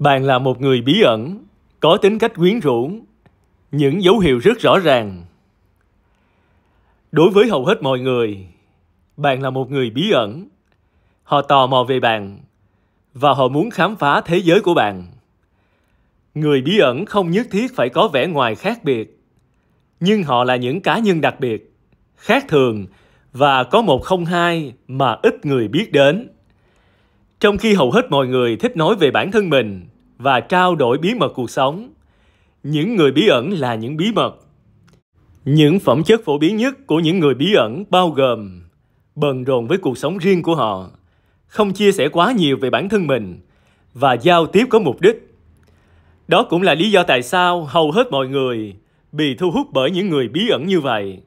Bạn là một người bí ẩn, có tính cách quyến rũ, những dấu hiệu rất rõ ràng. Đối với hầu hết mọi người, bạn là một người bí ẩn. Họ tò mò về bạn và họ muốn khám phá thế giới của bạn. Người bí ẩn không nhất thiết phải có vẻ ngoài khác biệt, nhưng họ là những cá nhân đặc biệt, khác thường và có một không hai mà ít người biết đến. Trong khi hầu hết mọi người thích nói về bản thân mình, và trao đổi bí mật cuộc sống. Những người bí ẩn là những bí mật. Những phẩm chất phổ biến nhất của những người bí ẩn bao gồm bần rộn với cuộc sống riêng của họ, không chia sẻ quá nhiều về bản thân mình và giao tiếp có mục đích. Đó cũng là lý do tại sao hầu hết mọi người bị thu hút bởi những người bí ẩn như vậy.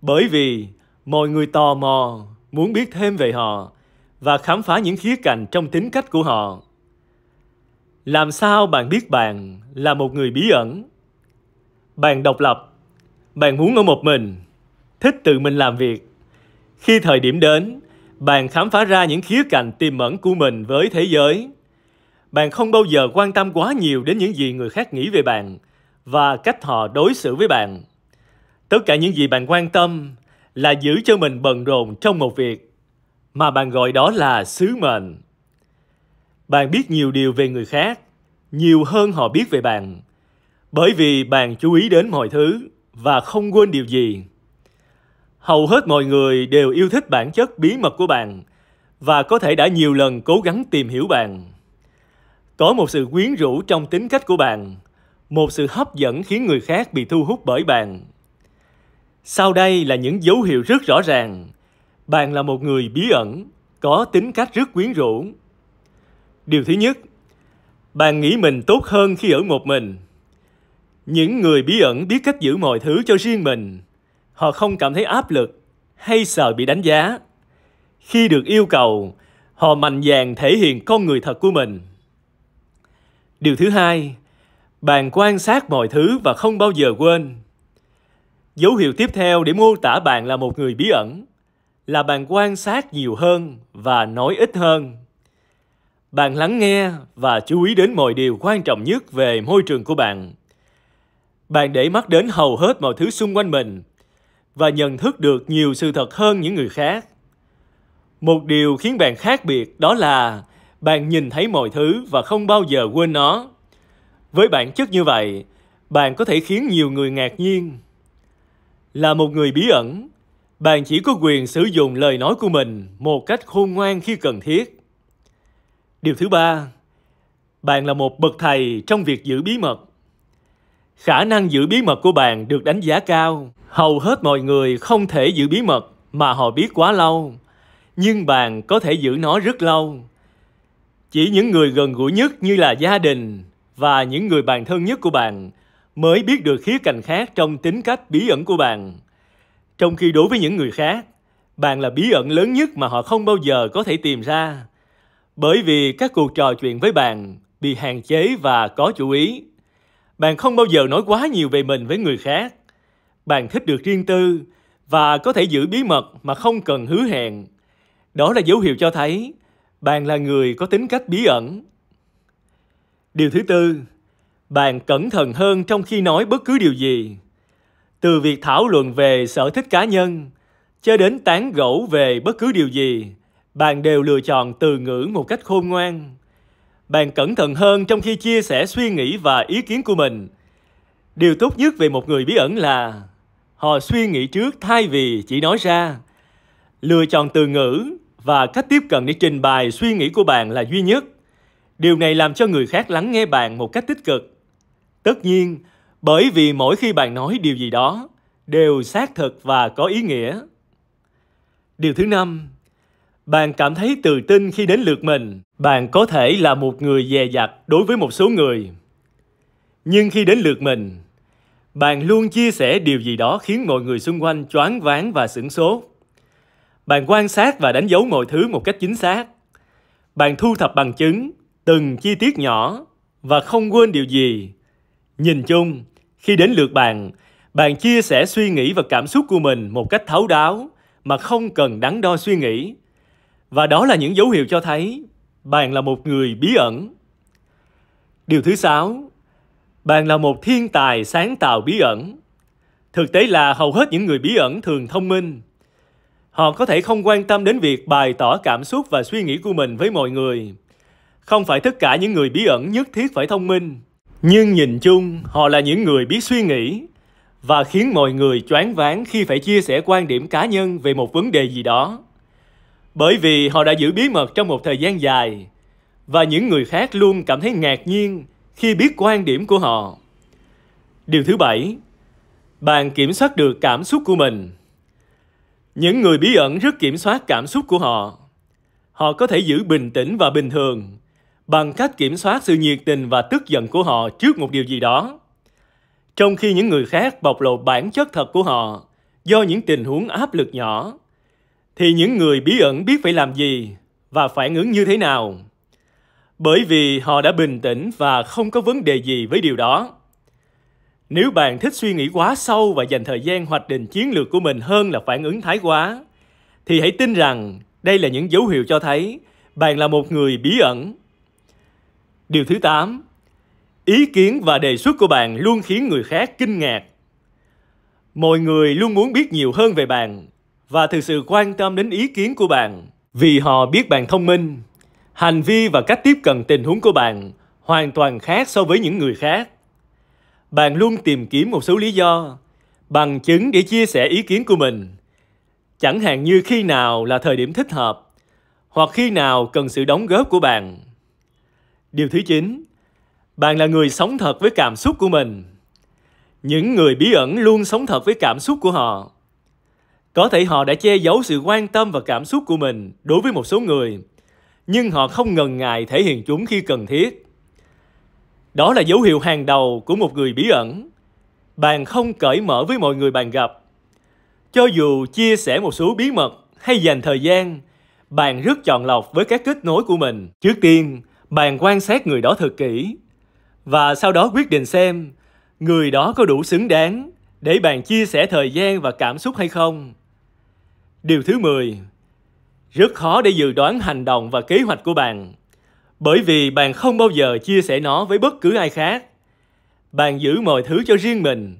Bởi vì mọi người tò mò, muốn biết thêm về họ và khám phá những khía cạnh trong tính cách của họ làm sao bạn biết bạn là một người bí ẩn? Bạn độc lập, bạn muốn ở một mình, thích tự mình làm việc. Khi thời điểm đến, bạn khám phá ra những khía cạnh tiềm ẩn của mình với thế giới. Bạn không bao giờ quan tâm quá nhiều đến những gì người khác nghĩ về bạn và cách họ đối xử với bạn. Tất cả những gì bạn quan tâm là giữ cho mình bận rộn trong một việc mà bạn gọi đó là sứ mệnh bạn biết nhiều điều về người khác, nhiều hơn họ biết về bạn. Bởi vì bạn chú ý đến mọi thứ và không quên điều gì. Hầu hết mọi người đều yêu thích bản chất bí mật của bạn và có thể đã nhiều lần cố gắng tìm hiểu bạn. Có một sự quyến rũ trong tính cách của bạn, một sự hấp dẫn khiến người khác bị thu hút bởi bạn. Sau đây là những dấu hiệu rất rõ ràng. Bạn là một người bí ẩn, có tính cách rất quyến rũ Điều thứ nhất, bạn nghĩ mình tốt hơn khi ở một mình. Những người bí ẩn biết cách giữ mọi thứ cho riêng mình. Họ không cảm thấy áp lực hay sợ bị đánh giá. Khi được yêu cầu, họ mạnh dạn thể hiện con người thật của mình. Điều thứ hai, bạn quan sát mọi thứ và không bao giờ quên. Dấu hiệu tiếp theo để mô tả bạn là một người bí ẩn là bạn quan sát nhiều hơn và nói ít hơn bạn lắng nghe và chú ý đến mọi điều quan trọng nhất về môi trường của bạn. Bạn để mắt đến hầu hết mọi thứ xung quanh mình và nhận thức được nhiều sự thật hơn những người khác. Một điều khiến bạn khác biệt đó là bạn nhìn thấy mọi thứ và không bao giờ quên nó. Với bản chất như vậy, bạn có thể khiến nhiều người ngạc nhiên. Là một người bí ẩn, bạn chỉ có quyền sử dụng lời nói của mình một cách khôn ngoan khi cần thiết Điều thứ ba, bạn là một bậc thầy trong việc giữ bí mật. Khả năng giữ bí mật của bạn được đánh giá cao. Hầu hết mọi người không thể giữ bí mật mà họ biết quá lâu, nhưng bạn có thể giữ nó rất lâu. Chỉ những người gần gũi nhất như là gia đình và những người bạn thân nhất của bạn mới biết được khía cạnh khác trong tính cách bí ẩn của bạn. Trong khi đối với những người khác, bạn là bí ẩn lớn nhất mà họ không bao giờ có thể tìm ra bởi vì các cuộc trò chuyện với bạn bị hạn chế và có chủ ý. Bạn không bao giờ nói quá nhiều về mình với người khác. Bạn thích được riêng tư và có thể giữ bí mật mà không cần hứa hẹn. Đó là dấu hiệu cho thấy bạn là người có tính cách bí ẩn. Điều thứ tư, bạn cẩn thận hơn trong khi nói bất cứ điều gì. Từ việc thảo luận về sở thích cá nhân cho đến tán gẫu về bất cứ điều gì, bạn đều lựa chọn từ ngữ một cách khôn ngoan. Bạn cẩn thận hơn trong khi chia sẻ suy nghĩ và ý kiến của mình. Điều tốt nhất về một người bí ẩn là họ suy nghĩ trước thay vì chỉ nói ra. Lựa chọn từ ngữ và cách tiếp cận để trình bày suy nghĩ của bạn là duy nhất. Điều này làm cho người khác lắng nghe bạn một cách tích cực. Tất nhiên, bởi vì mỗi khi bạn nói điều gì đó đều xác thực và có ý nghĩa. Điều thứ năm, bạn cảm thấy tự tin khi đến lượt mình bạn có thể là một người dè dặt đối với một số người nhưng khi đến lượt mình bạn luôn chia sẻ điều gì đó khiến mọi người xung quanh choáng váng và sửng sốt bạn quan sát và đánh dấu mọi thứ một cách chính xác bạn thu thập bằng chứng từng chi tiết nhỏ và không quên điều gì nhìn chung khi đến lượt bạn bạn chia sẻ suy nghĩ và cảm xúc của mình một cách thấu đáo mà không cần đắn đo suy nghĩ và đó là những dấu hiệu cho thấy bạn là một người bí ẩn. Điều thứ sáu, bạn là một thiên tài sáng tạo bí ẩn. Thực tế là hầu hết những người bí ẩn thường thông minh. Họ có thể không quan tâm đến việc bày tỏ cảm xúc và suy nghĩ của mình với mọi người. Không phải tất cả những người bí ẩn nhất thiết phải thông minh, nhưng nhìn chung họ là những người biết suy nghĩ và khiến mọi người choáng váng khi phải chia sẻ quan điểm cá nhân về một vấn đề gì đó bởi vì họ đã giữ bí mật trong một thời gian dài và những người khác luôn cảm thấy ngạc nhiên khi biết quan điểm của họ. Điều thứ bảy, bạn kiểm soát được cảm xúc của mình. Những người bí ẩn rất kiểm soát cảm xúc của họ. Họ có thể giữ bình tĩnh và bình thường bằng cách kiểm soát sự nhiệt tình và tức giận của họ trước một điều gì đó. Trong khi những người khác bộc lộ bản chất thật của họ do những tình huống áp lực nhỏ thì những người bí ẩn biết phải làm gì và phản ứng như thế nào. Bởi vì họ đã bình tĩnh và không có vấn đề gì với điều đó. Nếu bạn thích suy nghĩ quá sâu và dành thời gian hoạch định chiến lược của mình hơn là phản ứng thái quá, thì hãy tin rằng đây là những dấu hiệu cho thấy bạn là một người bí ẩn. Điều thứ tám, Ý kiến và đề xuất của bạn luôn khiến người khác kinh ngạc. Mọi người luôn muốn biết nhiều hơn về bạn và thực sự quan tâm đến ý kiến của bạn vì họ biết bạn thông minh. Hành vi và cách tiếp cận tình huống của bạn hoàn toàn khác so với những người khác. Bạn luôn tìm kiếm một số lý do, bằng chứng để chia sẻ ý kiến của mình. Chẳng hạn như khi nào là thời điểm thích hợp hoặc khi nào cần sự đóng góp của bạn. Điều thứ chín bạn là người sống thật với cảm xúc của mình. Những người bí ẩn luôn sống thật với cảm xúc của họ có thể họ đã che giấu sự quan tâm và cảm xúc của mình đối với một số người, nhưng họ không ngần ngại thể hiện chúng khi cần thiết. Đó là dấu hiệu hàng đầu của một người bí ẩn. Bạn không cởi mở với mọi người bạn gặp. Cho dù chia sẻ một số bí mật hay dành thời gian, bạn rất chọn lọc với các kết nối của mình. Trước tiên, bạn quan sát người đó thật kỹ và sau đó quyết định xem người đó có đủ xứng đáng để bạn chia sẻ thời gian và cảm xúc hay không Điều thứ 10 Rất khó để dự đoán hành động và kế hoạch của bạn bởi vì bạn không bao giờ chia sẻ nó với bất cứ ai khác. Bạn giữ mọi thứ cho riêng mình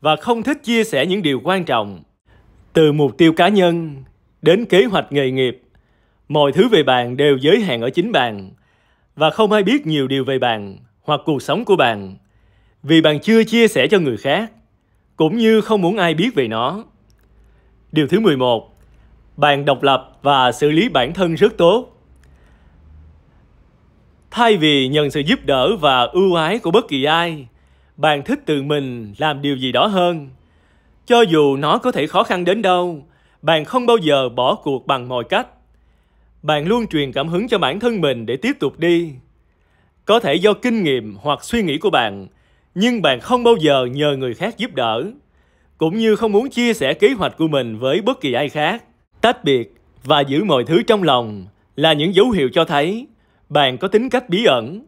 và không thích chia sẻ những điều quan trọng. Từ mục tiêu cá nhân đến kế hoạch nghề nghiệp, mọi thứ về bạn đều giới hạn ở chính bạn và không ai biết nhiều điều về bạn hoặc cuộc sống của bạn vì bạn chưa chia sẻ cho người khác cũng như không muốn ai biết về nó. Điều thứ 11 bạn độc lập và xử lý bản thân rất tốt. Thay vì nhận sự giúp đỡ và ưu ái của bất kỳ ai, bạn thích tự mình làm điều gì đó hơn. Cho dù nó có thể khó khăn đến đâu, bạn không bao giờ bỏ cuộc bằng mọi cách. Bạn luôn truyền cảm hứng cho bản thân mình để tiếp tục đi. Có thể do kinh nghiệm hoặc suy nghĩ của bạn, nhưng bạn không bao giờ nhờ người khác giúp đỡ, cũng như không muốn chia sẻ kế hoạch của mình với bất kỳ ai khác tách biệt và giữ mọi thứ trong lòng là những dấu hiệu cho thấy bạn có tính cách bí ẩn.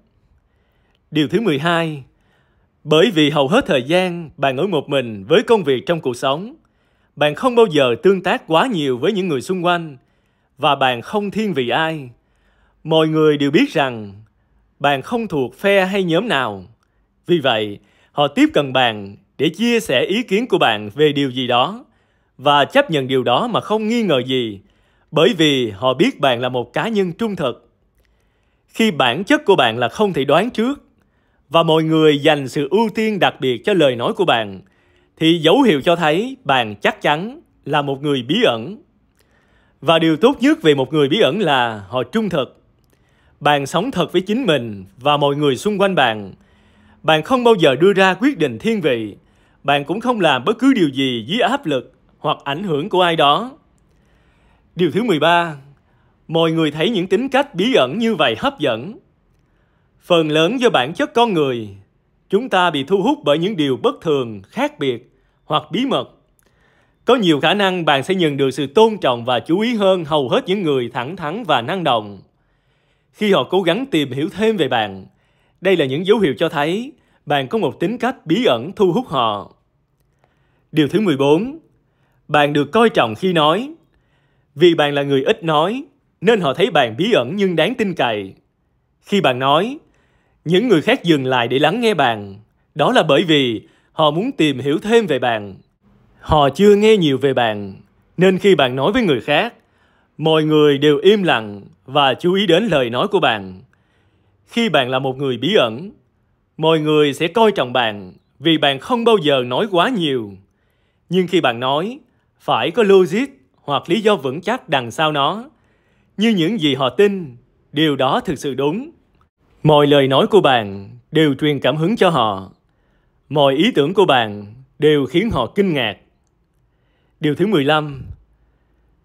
Điều thứ 12, bởi vì hầu hết thời gian bạn ở một mình với công việc trong cuộc sống, bạn không bao giờ tương tác quá nhiều với những người xung quanh và bạn không thiên vị ai. Mọi người đều biết rằng bạn không thuộc phe hay nhóm nào. Vì vậy, họ tiếp cận bạn để chia sẻ ý kiến của bạn về điều gì đó và chấp nhận điều đó mà không nghi ngờ gì, bởi vì họ biết bạn là một cá nhân trung thực. Khi bản chất của bạn là không thể đoán trước và mọi người dành sự ưu tiên đặc biệt cho lời nói của bạn thì dấu hiệu cho thấy bạn chắc chắn là một người bí ẩn. Và điều tốt nhất về một người bí ẩn là họ trung thực. Bạn sống thật với chính mình và mọi người xung quanh bạn. Bạn không bao giờ đưa ra quyết định thiên vị. Bạn cũng không làm bất cứ điều gì dưới áp lực hoặc ảnh hưởng của ai đó. Điều thứ 13, mọi người thấy những tính cách bí ẩn như vậy hấp dẫn. Phần lớn do bản chất con người, chúng ta bị thu hút bởi những điều bất thường, khác biệt hoặc bí mật. Có nhiều khả năng bạn sẽ nhận được sự tôn trọng và chú ý hơn hầu hết những người thẳng thắn và năng động. Khi họ cố gắng tìm hiểu thêm về bạn, đây là những dấu hiệu cho thấy bạn có một tính cách bí ẩn thu hút họ. Điều thứ 14, bạn được coi trọng khi nói. Vì bạn là người ít nói, nên họ thấy bạn bí ẩn nhưng đáng tin cậy. Khi bạn nói, những người khác dừng lại để lắng nghe bạn. Đó là bởi vì họ muốn tìm hiểu thêm về bạn. Họ chưa nghe nhiều về bạn, nên khi bạn nói với người khác, mọi người đều im lặng và chú ý đến lời nói của bạn. Khi bạn là một người bí ẩn, mọi người sẽ coi trọng bạn vì bạn không bao giờ nói quá nhiều. Nhưng khi bạn nói, phải có logic hoặc lý do vững chắc đằng sau nó. Như những gì họ tin, điều đó thực sự đúng. Mọi lời nói của bạn đều truyền cảm hứng cho họ. Mọi ý tưởng của bạn đều khiến họ kinh ngạc. Điều thứ 15.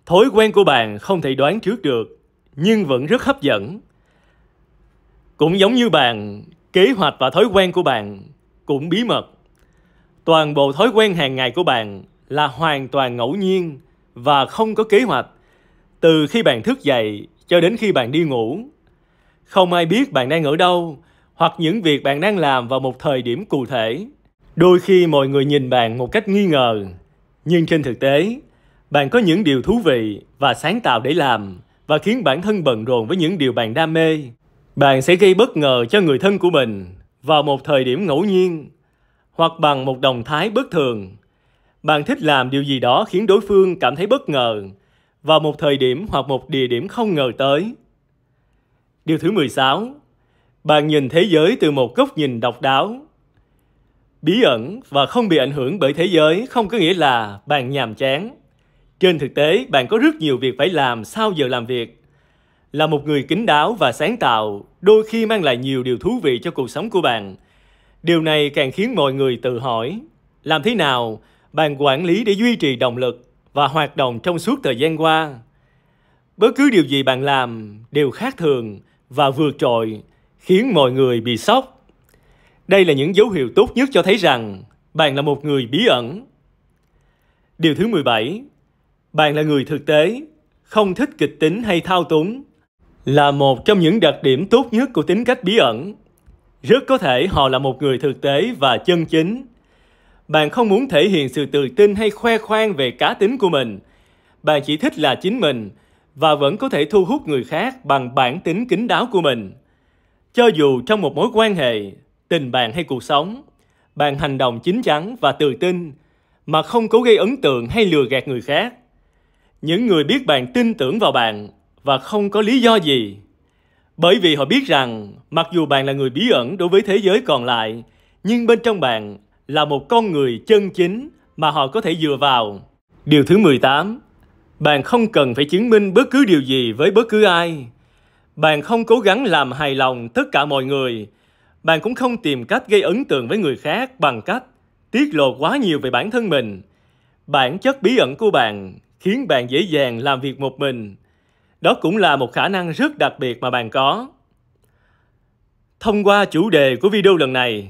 Thói quen của bạn không thể đoán trước được, nhưng vẫn rất hấp dẫn. Cũng giống như bạn, kế hoạch và thói quen của bạn cũng bí mật. Toàn bộ thói quen hàng ngày của bạn là hoàn toàn ngẫu nhiên và không có kế hoạch từ khi bạn thức dậy cho đến khi bạn đi ngủ không ai biết bạn đang ở đâu hoặc những việc bạn đang làm vào một thời điểm cụ thể đôi khi mọi người nhìn bạn một cách nghi ngờ nhưng trên thực tế bạn có những điều thú vị và sáng tạo để làm và khiến bản thân bận rộn với những điều bạn đam mê bạn sẽ gây bất ngờ cho người thân của mình vào một thời điểm ngẫu nhiên hoặc bằng một động thái bất thường bạn thích làm điều gì đó khiến đối phương cảm thấy bất ngờ vào một thời điểm hoặc một địa điểm không ngờ tới. Điều thứ 16. Bạn nhìn thế giới từ một góc nhìn độc đáo. Bí ẩn và không bị ảnh hưởng bởi thế giới không có nghĩa là bạn nhàm chán. Trên thực tế, bạn có rất nhiều việc phải làm sau giờ làm việc. Là một người kính đáo và sáng tạo, đôi khi mang lại nhiều điều thú vị cho cuộc sống của bạn. Điều này càng khiến mọi người tự hỏi, làm thế nào ban quản lý để duy trì động lực và hoạt động trong suốt thời gian qua. Bất cứ điều gì bạn làm đều khác thường và vượt trội, khiến mọi người bị sốc. Đây là những dấu hiệu tốt nhất cho thấy rằng bạn là một người bí ẩn. Điều thứ 17, bạn là người thực tế, không thích kịch tính hay thao túng, là một trong những đặc điểm tốt nhất của tính cách bí ẩn. Rất có thể họ là một người thực tế và chân chính, bạn không muốn thể hiện sự tự tin hay khoe khoang về cá tính của mình. Bạn chỉ thích là chính mình và vẫn có thể thu hút người khác bằng bản tính kín đáo của mình. Cho dù trong một mối quan hệ, tình bạn hay cuộc sống, bạn hành động chín chắn và tự tin mà không cố gây ấn tượng hay lừa gạt người khác. Những người biết bạn tin tưởng vào bạn và không có lý do gì. Bởi vì họ biết rằng mặc dù bạn là người bí ẩn đối với thế giới còn lại, nhưng bên trong bạn là một con người chân chính mà họ có thể dựa vào. Điều thứ 18, bạn không cần phải chứng minh bất cứ điều gì với bất cứ ai. Bạn không cố gắng làm hài lòng tất cả mọi người. Bạn cũng không tìm cách gây ấn tượng với người khác bằng cách tiết lộ quá nhiều về bản thân mình. Bản chất bí ẩn của bạn khiến bạn dễ dàng làm việc một mình. Đó cũng là một khả năng rất đặc biệt mà bạn có. Thông qua chủ đề của video lần này,